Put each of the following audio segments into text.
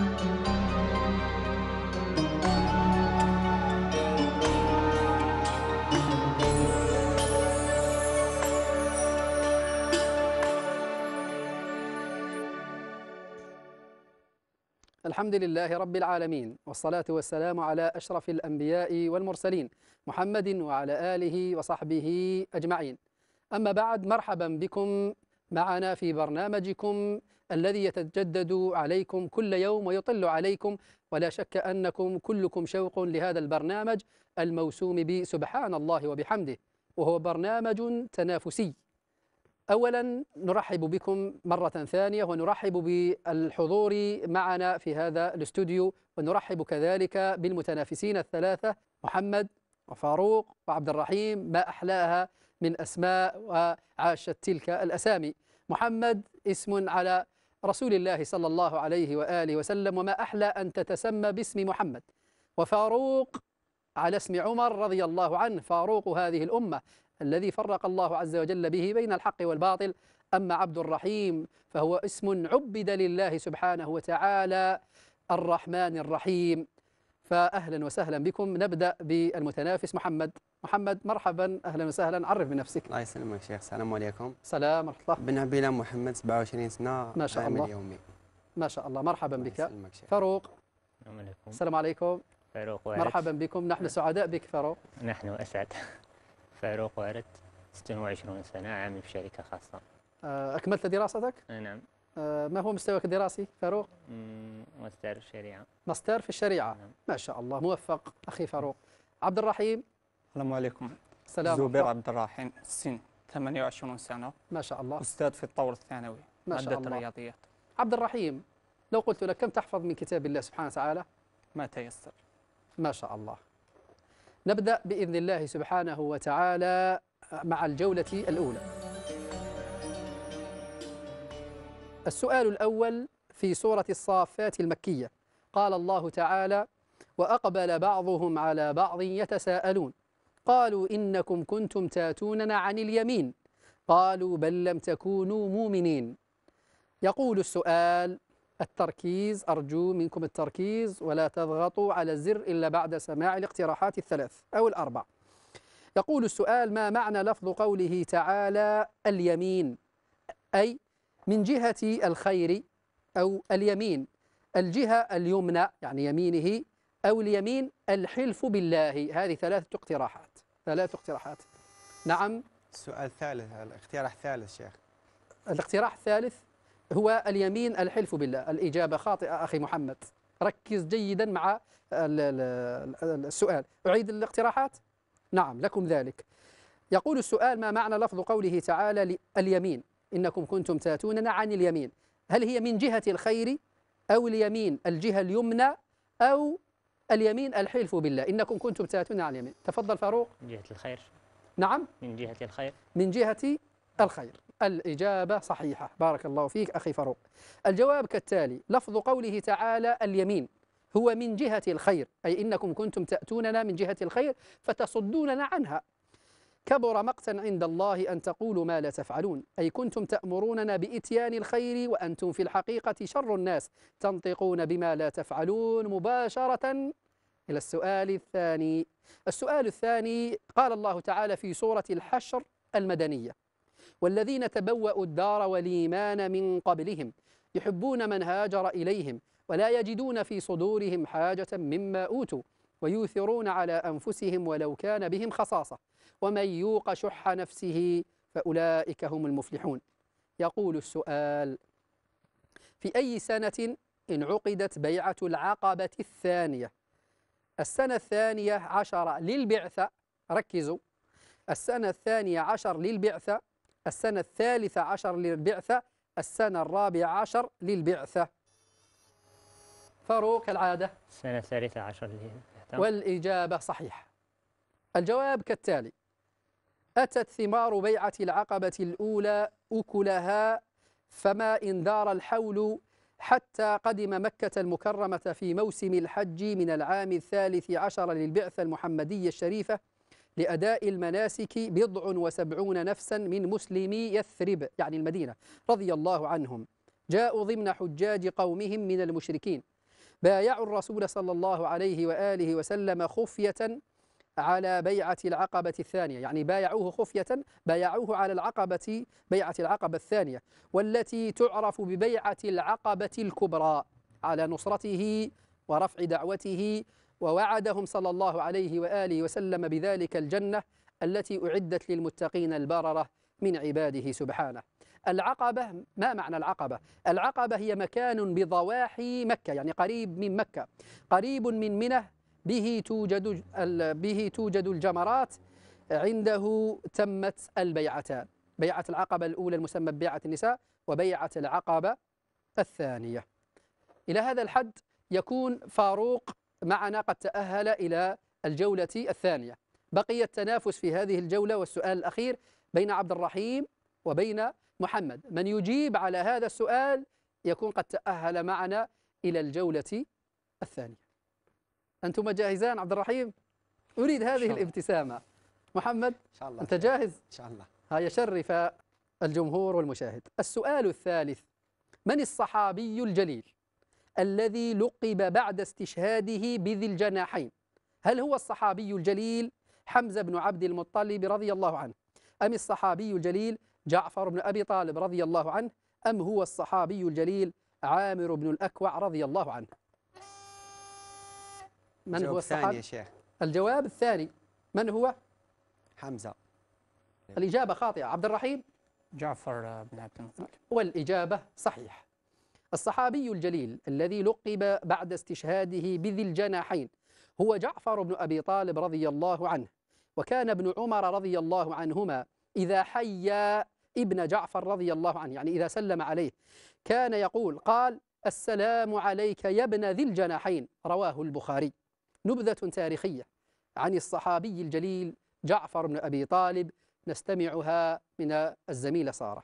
الحمد لله رب العالمين والصلاة والسلام على أشرف الأنبياء والمرسلين محمد وعلى آله وصحبه أجمعين أما بعد مرحبا بكم معنا في برنامجكم الذي يتجدد عليكم كل يوم ويطل عليكم ولا شك أنكم كلكم شوق لهذا البرنامج الموسوم بسبحان الله وبحمده وهو برنامج تنافسي أولا نرحب بكم مرة ثانية ونرحب بالحضور معنا في هذا الاستوديو ونرحب كذلك بالمتنافسين الثلاثة محمد وفاروق وعبد الرحيم ما أحلاها من أسماء وعاشت تلك الأسامي محمد اسم على رسول الله صلى الله عليه وآله وسلم وما أحلى أن تتسمى باسم محمد وفاروق على اسم عمر رضي الله عنه فاروق هذه الأمة الذي فرق الله عز وجل به بين الحق والباطل أما عبد الرحيم فهو اسم عبد لله سبحانه وتعالى الرحمن الرحيم فأهلا وسهلا بكم نبدأ بالمتنافس محمد محمد مرحبا أهلا وسهلا عرف بنفسك الله يسلمك شيخ السلام عليكم السلام ورحمة الله بن عبيلة محمد 27 سنة ما شاء الله يومي ما شاء الله مرحبا بك فاروق السلام عليكم فاروق وارد مرحبا بكم نحن سعداء بك فاروق نحن أسعد فاروق وارد 26 سنة عامل في شركة خاصة آه، أكملت دراستك؟ نعم آه، ما هو مستواك الدراسي فاروق؟ ماستر في الشريعة ماستر في الشريعة نعم. ما شاء الله موفق أخي فاروق عبد الرحيم السلام عليكم السلام زبير عبد الرحيم السن 28 سنة ما شاء الله أستاذ في الطور الثانوي ما شاء الله الرياضيات عبد الرحيم لو قلت لك كم تحفظ من كتاب الله سبحانه وتعالى؟ ما تيسر ما شاء الله نبدأ بإذن الله سبحانه وتعالى مع الجولة الأولى السؤال الأول في سورة الصافات المكية قال الله تعالى وأقبل بعضهم على بعض يتساءلون قالوا إنكم كنتم تاتوننا عن اليمين قالوا بل لم تكونوا مؤمنين يقول السؤال التركيز أرجو منكم التركيز ولا تضغطوا على الزر إلا بعد سماع الاقتراحات الثلاث أو الأربع يقول السؤال ما معنى لفظ قوله تعالى اليمين أي من جهة الخير أو اليمين الجهة اليمنى يعني يمينه أو اليمين الحلف بالله هذه ثلاثة اقتراحات ثلاثة اقتراحات نعم سؤال ثالث الاقتراح الثالث شيخ الاقتراح الثالث هو اليمين الحلف بالله الإجابة خاطئة أخي محمد ركز جيدا مع السؤال أعيد الاقتراحات نعم لكم ذلك يقول السؤال ما معنى لفظ قوله تعالى اليمين إنكم كنتم تاتوننا عن اليمين هل هي من جهة الخير أو اليمين الجهة اليمنى أو اليمين الحلف بالله إنكم كنتم تاتون عن اليمين تفضل فاروق من جهة الخير نعم من جهة الخير من جهة الخير الإجابة صحيحة بارك الله فيك أخي فاروق الجواب كالتالي لفظ قوله تعالى اليمين هو من جهة الخير أي إنكم كنتم تأتوننا من جهة الخير فتصدوننا عنها كبر مقتا عند الله أن تقولوا ما لا تفعلون أي كنتم تأمروننا بإتيان الخير وأنتم في الحقيقة شر الناس تنطقون بما لا تفعلون مباشرة إلى السؤال الثاني السؤال الثاني قال الله تعالى في سورة الحشر المدنية والذين تبوأوا الدار والإيمان من قبلهم يحبون من هاجر إليهم ولا يجدون في صدورهم حاجة مما أوتوا ويؤثرون على أنفسهم ولو كان بهم خصاصة ومن يوق شح نفسه فأولئك هم المفلحون يقول السؤال في أي سنة انعقدت بيعة العقبة الثانية السنة الثانية عشر للبعثة ركزوا السنة الثانية عشر للبعثة السنة الثالثة عشر للبعثة السنة الرابعة عشر للبعثة فاروق العادة سنة الثالثة عشر والإجابة صحيحة الجواب كالتالي أتت ثمار بيعة العقبة الأولى أكلها فما إن دار الحول حتى قدم مكة المكرمة في موسم الحج من العام الثالث عشر للبعثة المحمدية الشريفة لأداء المناسك بضع وسبعون نفسا من مسلمي يثرب يعني المدينة رضي الله عنهم جاءوا ضمن حجاج قومهم من المشركين بايعوا الرسول صلى الله عليه وآله وسلم خفية على بيعة العقبة الثانية يعني بايعوه خفية بايعوه على العقبة بيعة العقبة الثانية والتي تعرف ببيعة العقبة الكبرى على نصرته ورفع دعوته ووعدهم صلى الله عليه وآله وسلم بذلك الجنة التي أعدت للمتقين البررة من عباده سبحانه العقبة ما معنى العقبة؟ العقبة هي مكان بضواحي مكة يعني قريب من مكة قريب من منى به توجد به توجد الجمرات عنده تمت البيعتان بيعة العقبة الأولى المسمى ببيعة النساء وبيعة العقبة الثانية إلى هذا الحد يكون فاروق معنا قد تأهل إلى الجولة الثانية بقي التنافس في هذه الجولة والسؤال الأخير بين عبد الرحيم وبين محمد من يجيب على هذا السؤال يكون قد تأهل معنا إلى الجولة الثانية أنتم جاهزان عبد الرحيم أريد هذه الابتسامة محمد إن شاء الله أنت جاهز إن شاء الله ها يشرف الجمهور والمشاهد السؤال الثالث من الصحابي الجليل الذي لقب بعد استشهاده بذي الجناحين هل هو الصحابي الجليل حمزة بن عبد المطلب رضي الله عنه أم الصحابي الجليل جعفر بن أبي طالب رضي الله عنه أم هو الصحابي الجليل عامر بن الأكوع رضي الله عنه من هو الصحابي يا شيخ الجواب الثاني من هو حمزة الإجابة خاطئة عبد الرحيم جعفر بن عبد المطلب والإجابة صحيح الصحابي الجليل الذي لقب بعد استشهاده بذي الجناحين هو جعفر بن أبي طالب رضي الله عنه وكان ابن عمر رضي الله عنهما إذا حيا ابن جعفر رضي الله عنه يعني إذا سلم عليه كان يقول قال السلام عليك يا ابن ذي الجناحين رواه البخاري نبذة تاريخية عن الصحابي الجليل جعفر بن أبي طالب نستمعها من الزميلة سارة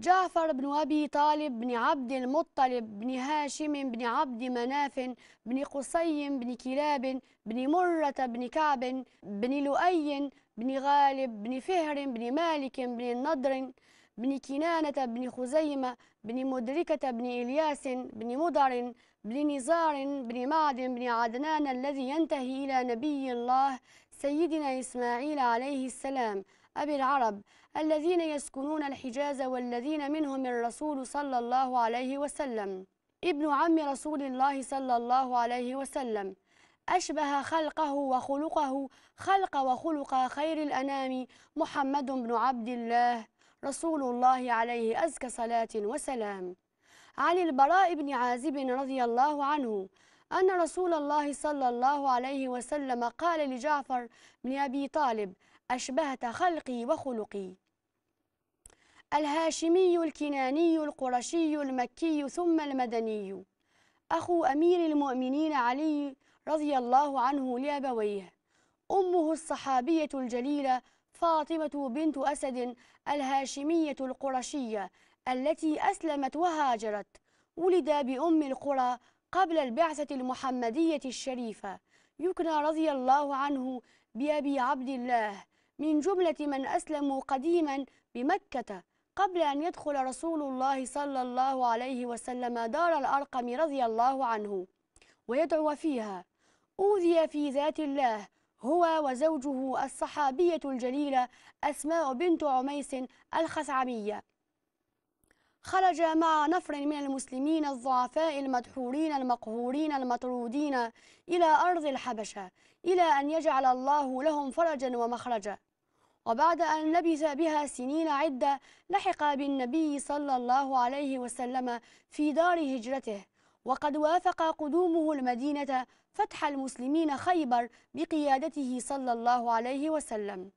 جعفر بن أبي طالب بن عبد المطلب بن هاشم بن عبد مناف بن قصي بن كلاب بن مرة بن كعب بن لؤي بن غالب بن فهر بن مالك بن النضر بن كنانة بن خزيمة بن مدركة بن إلياس بن مضر بن نزار بن معد بن عدنان الذي ينتهي إلى نبي الله سيدنا إسماعيل عليه السلام أبي العرب الذين يسكنون الحجاز والذين منهم الرسول صلى الله عليه وسلم ابن عم رسول الله صلى الله عليه وسلم أشبه خلقه وخلقه خلق وخلق خير الأنام محمد بن عبد الله رسول الله عليه أزكى صلاة وسلام عن البراء بن عازب رضي الله عنه أن رسول الله صلى الله عليه وسلم قال لجعفر بن أبي طالب أشبهت خلقي وخلقي الهاشمي الكناني القرشي المكي ثم المدني أخو أمير المؤمنين علي رضي الله عنه لأبويه أمه الصحابية الجليلة فاطمة بنت أسد الهاشمية القرشية التي أسلمت وهاجرت ولد بأم القرى قبل البعثة المحمدية الشريفة يكنى رضي الله عنه بأبي عبد الله من جملة من أسلموا قديما بمكة قبل أن يدخل رسول الله صلى الله عليه وسلم دار الأرقم رضي الله عنه ويدعو فيها أوذي في ذات الله هو وزوجه الصحابية الجليلة أسماء بنت عميس الخثعمية خرج مع نفر من المسلمين الضعفاء المدحورين المقهورين المطرودين إلى أرض الحبشة إلى أن يجعل الله لهم فرجا ومخرجا وبعد أن لبث بها سنين عدة لحق بالنبي صلى الله عليه وسلم في دار هجرته وقد وافق قدومه المدينة فتح المسلمين خيبر بقيادته صلى الله عليه وسلم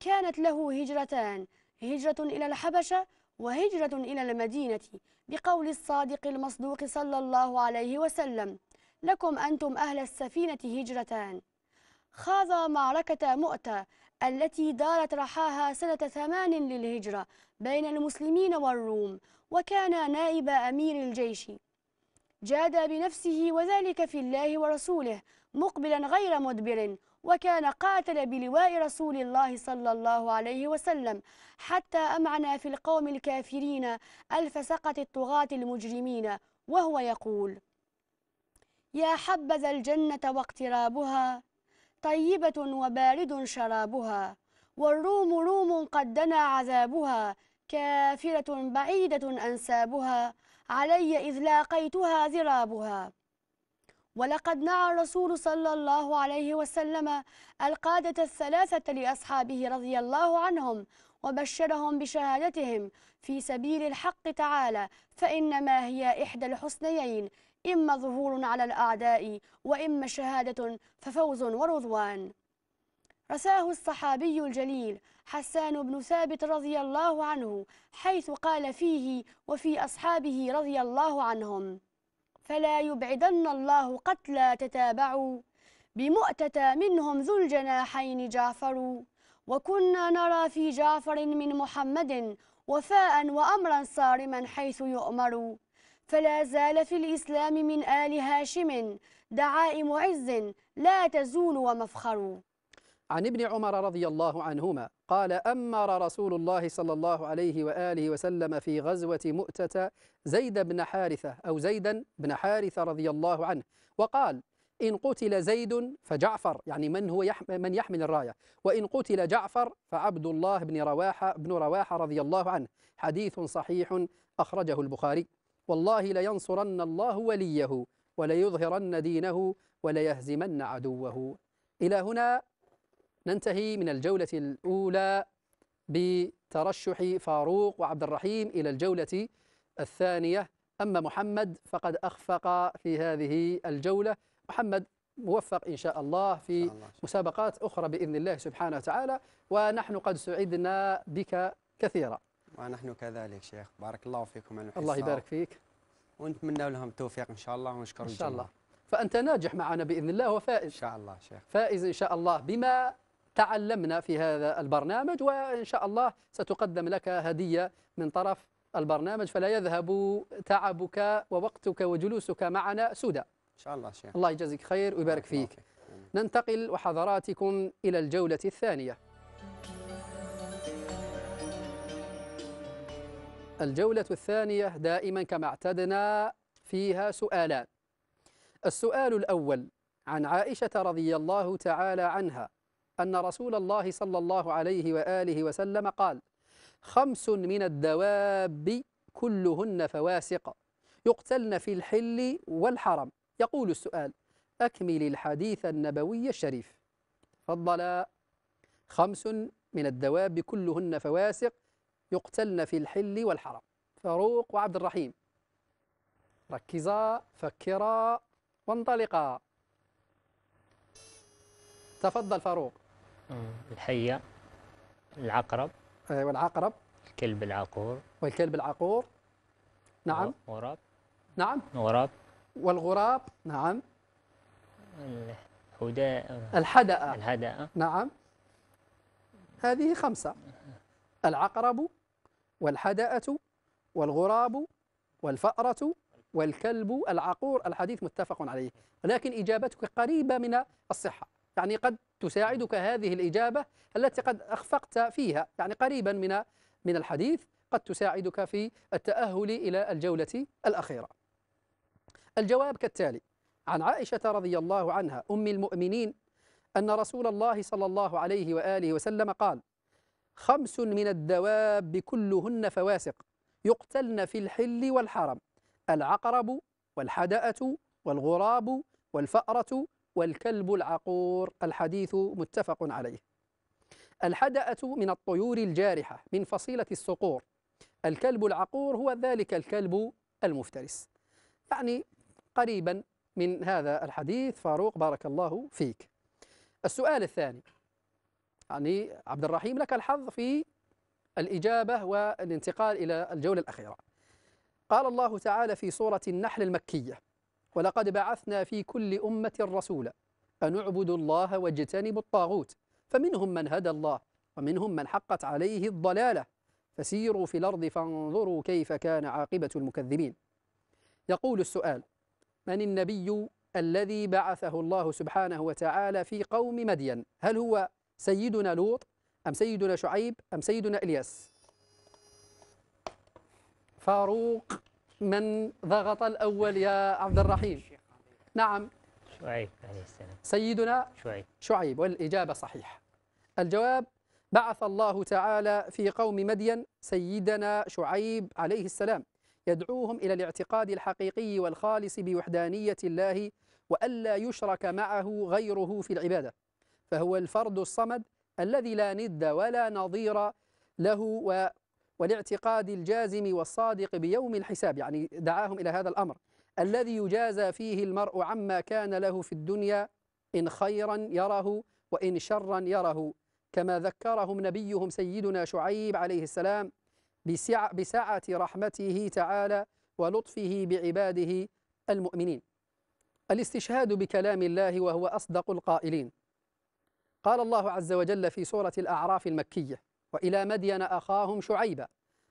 كانت له هجرتان هجرة إلى الحبشة وهجرة إلى المدينة بقول الصادق المصدوق صلى الله عليه وسلم لكم أنتم أهل السفينة هجرتان خاض معركة مؤتة التي دارت رحاها سنة ثمان للهجرة بين المسلمين والروم وكان نائب أمير الجيش جاد بنفسه وذلك في الله ورسوله مقبلا غير مدبر وكان قاتل بلواء رسول الله صلى الله عليه وسلم حتى أمعنا في القوم الكافرين ألف سقط الطغاة المجرمين وهو يقول يا حبذا الجنة واقترابها طيبة وبارد شرابها والروم روم قد دنا عذابها كافرة بعيدة أنسابها علي إذ لاقيتها ذرابها ولقد نعى الرسول صلى الله عليه وسلم القادة الثلاثة لأصحابه رضي الله عنهم وبشرهم بشهادتهم في سبيل الحق تعالى فإنما هي إحدى الحسنيين إما ظهور على الأعداء وإما شهادة ففوز ورضوان رساه الصحابي الجليل حسان بن ثابت رضي الله عنه حيث قال فيه وفي أصحابه رضي الله عنهم فلا يبعدن الله قتلى تتابعوا بمؤتة منهم ذو الجناحين جعفر وكنا نرى في جعفر من محمد وفاء وأمرا صارما حيث يؤمر فلا زال في الإسلام من آل هاشم دعائم عز لا تزول ومفخر عن ابن عمر رضي الله عنهما قال أمر رسول الله صلى الله عليه وآله وسلم في غزوة مؤتة زيد بن حارثة أو زيدا بن حارثة رضي الله عنه وقال إن قتل زيد فجعفر يعني من هو من يحمل الراية وإن قتل جعفر فعبد الله بن رواحة بن رواحة رضي الله عنه حديث صحيح أخرجه البخاري والله لينصرن الله وليه وليظهرن دينه وليهزمن عدوه إلى هنا ننتهي من الجولة الأولى بترشح فاروق وعبد الرحيم إلى الجولة الثانية أما محمد فقد أخفق في هذه الجولة محمد موفق إن شاء الله في مسابقات أخرى بإذن الله سبحانه وتعالى ونحن قد سعدنا بك كثيرا ونحن كذلك شيخ بارك الله فيكم الله يبارك فيك ونتمنى لهم التوفيق إن شاء الله ونشكر إن شاء الله فأنت ناجح معنا بإذن الله وفائز إن شاء الله شيخ فائز إن شاء الله بما تعلمنا في هذا البرنامج وإن شاء الله ستقدم لك هدية من طرف البرنامج فلا يذهب تعبك ووقتك وجلوسك معنا سدى إن شاء الله شيخ الله يجزيك خير ويبارك فيك ننتقل وحضراتكم إلى الجولة الثانية الجولة الثانية دائما كما اعتدنا فيها سؤالان السؤال الأول عن عائشة رضي الله تعالى عنها أن رسول الله صلى الله عليه وآله وسلم قال خمس من الدواب كلهن فواسق يقتلن في الحل والحرم يقول السؤال أكمل الحديث النبوي الشريف فضل خمس من الدواب كلهن فواسق يقتلن في الحل والحرم فاروق وعبد الرحيم ركزا فكرا وانطلقا تفضل فاروق الحية العقرب ايوه العقرب الكلب العقور والكلب العقور نعم غراب نعم غراب والغراب نعم الحداء الحدأة الهدأ نعم هذه خمسة العقرب والحدأة والغراب والفأرة والكلب العقور الحديث متفق عليه ولكن إجابتك قريبة من الصحة يعني قد تساعدك هذه الإجابة التي قد أخفقت فيها يعني قريبا من من الحديث قد تساعدك في التأهل إلى الجولة الأخيرة الجواب كالتالي عن عائشة رضي الله عنها أم المؤمنين أن رسول الله صلى الله عليه وآله وسلم قال خمس من الدواب كلهن فواسق يقتلن في الحل والحرم العقرب والحدأة والغراب والفأرة والكلب العقور الحديث متفق عليه الحدأة من الطيور الجارحة من فصيلة الصقور الكلب العقور هو ذلك الكلب المفترس يعني قريبا من هذا الحديث فاروق بارك الله فيك السؤال الثاني يعني عبد الرحيم لك الحظ في الإجابة والانتقال إلى الجولة الأخيرة قال الله تعالى في سورة النحل المكية ولقد بعثنا في كل أمة رسولا أن اعبدوا الله واجتنبوا الطاغوت فمنهم من هدى الله ومنهم من حقت عليه الضلالة فسيروا في الأرض فانظروا كيف كان عاقبة المكذبين يقول السؤال من النبي الذي بعثه الله سبحانه وتعالى في قوم مدين هل هو سيدنا لوط أم سيدنا شعيب أم سيدنا إلياس فاروق من ضغط الأول يا عبد الرحيم نعم شعيب عليه السلام سيدنا شعيب شعيب والإجابة صحيحة الجواب بعث الله تعالى في قوم مدين سيدنا شعيب عليه السلام يدعوهم إلى الاعتقاد الحقيقي والخالص بوحدانية الله وألا يشرك معه غيره في العبادة فهو الفرد الصمد الذي لا ند ولا نظير له والاعتقاد الجازم والصادق بيوم الحساب يعني دعاهم إلى هذا الأمر الذي يجازى فيه المرء عما كان له في الدنيا إن خيرا يره وإن شرا يره كما ذكرهم نبيهم سيدنا شعيب عليه السلام بسعة, بسعة رحمته تعالى ولطفه بعباده المؤمنين الاستشهاد بكلام الله وهو أصدق القائلين قال الله عز وجل في سورة الأعراف المكية وإلى مدين أخاهم شعيبا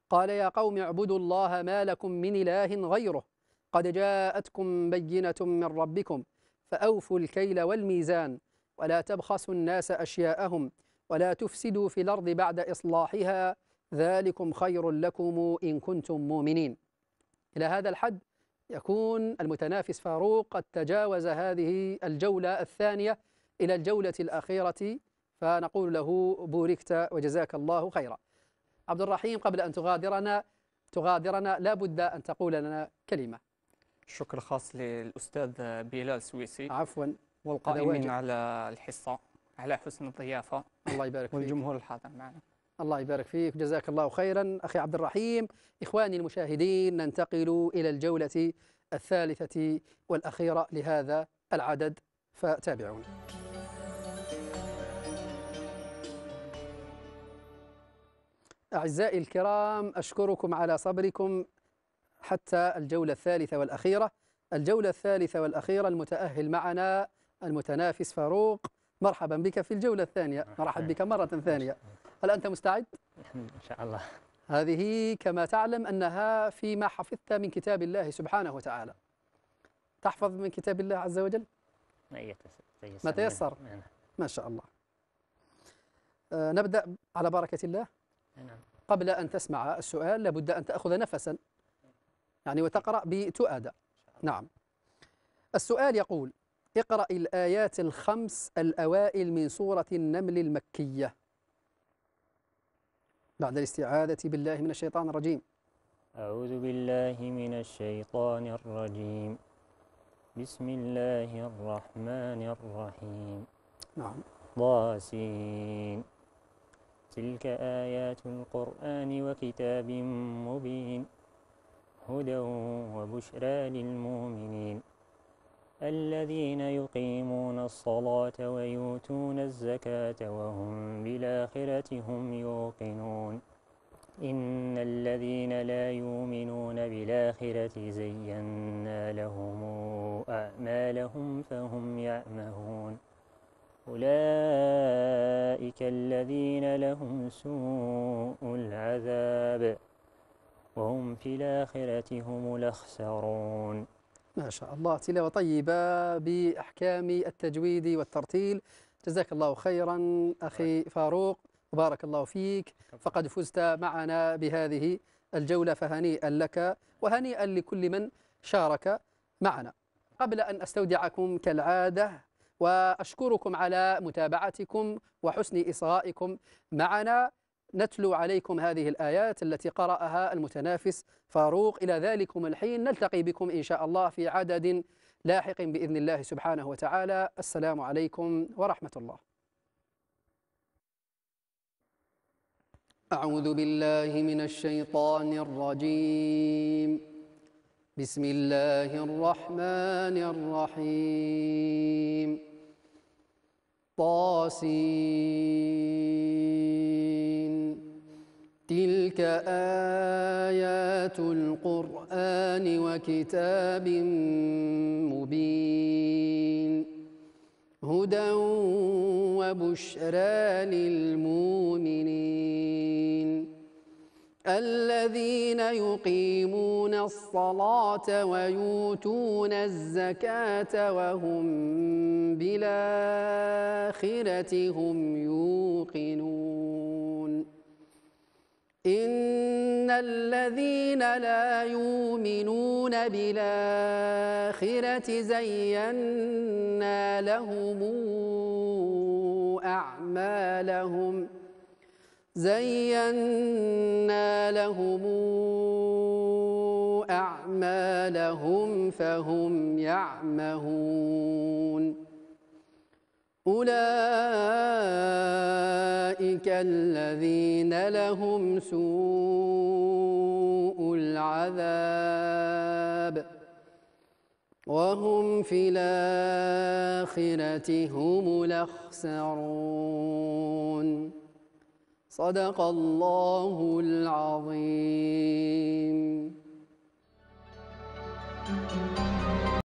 قال يا قوم اعبدوا الله ما لكم من إله غيره قد جاءتكم بينة من ربكم فأوفوا الكيل والميزان ولا تبخسوا الناس أشياءهم ولا تفسدوا في الأرض بعد إصلاحها ذلكم خير لكم إن كنتم مؤمنين إلى هذا الحد يكون المتنافس فاروق قد تجاوز هذه الجولة الثانية إلى الجولة الأخيرة فنقول له بوركت وجزاك الله خيرا عبد الرحيم قبل أن تغادرنا تغادرنا لا بد أن تقول لنا كلمة شكر خاص للأستاذ بلال سويسي عفوا والقائمين على الحصة على حسن الضيافة الله يبارك فيك والجمهور الحاضر معنا الله يبارك فيك جزاك الله خيرا أخي عبد الرحيم إخواني المشاهدين ننتقل إلى الجولة الثالثة والأخيرة لهذا العدد فتابعونا أعزائي الكرام أشكركم على صبركم حتى الجولة الثالثة والأخيرة الجولة الثالثة والأخيرة المتأهل معنا المتنافس فاروق مرحبا بك في الجولة الثانية مرحبا بك مرة ثانية هل أنت مستعد؟ إن شاء الله هذه كما تعلم أنها فيما حفظت من كتاب الله سبحانه وتعالى تحفظ من كتاب الله عز وجل؟ ما تيسر ما شاء الله آه، نبدأ على بركة الله نعم. قبل أن تسمع السؤال لابد أن تأخذ نفسا يعني وتقرأ بتؤادة نعم السؤال يقول اقرأ الآيات الخمس الأوائل من سورة النمل المكية بعد الاستعاذة بالله من الشيطان الرجيم أعوذ بالله من الشيطان الرجيم بسم الله الرحمن الرحيم نعم ضاسين تلك آيات القرآن وكتاب مبين هدى وبشرى للمؤمنين الذين يقيمون الصلاة ويؤتون الزكاة وهم بالآخرة هم يوقنون إن الذين لا يؤمنون بالآخرة زينا لهم أعمالهم فهم يعمهون أولئك الذين لهم سوء العذاب وهم في الآخرة هم الأخسرون ما شاء الله تلاوة طيبة بأحكام التجويد والترتيل جزاك الله خيرا أخي فاروق وبارك الله فيك فقد فزت معنا بهذه الجولة فهنيئا لك وهنيئا لكل من شارك معنا قبل أن أستودعكم كالعادة وأشكركم على متابعتكم وحسن إصغائكم معنا نتلو عليكم هذه الآيات التي قرأها المتنافس فاروق إلى ذلكم الحين نلتقي بكم إن شاء الله في عدد لاحق بإذن الله سبحانه وتعالى السلام عليكم ورحمة الله أعوذ بالله من الشيطان الرجيم بسم الله الرحمن الرحيم طاسين تلك آيات القرآن وكتاب مبين هدى وبشرى للمؤمنين الذين يقيمون الصلاة ويؤتون الزكاة وهم بالآخرة هم يوقنون إن الذين لا يؤمنون بالآخرة زينا لهم أعمالهم ۖ زينا لهم أعمالهم فهم يعمهون أولئك الذين لهم سوء العذاب وهم في الآخرة هم الأخسرون صدق الله العظيم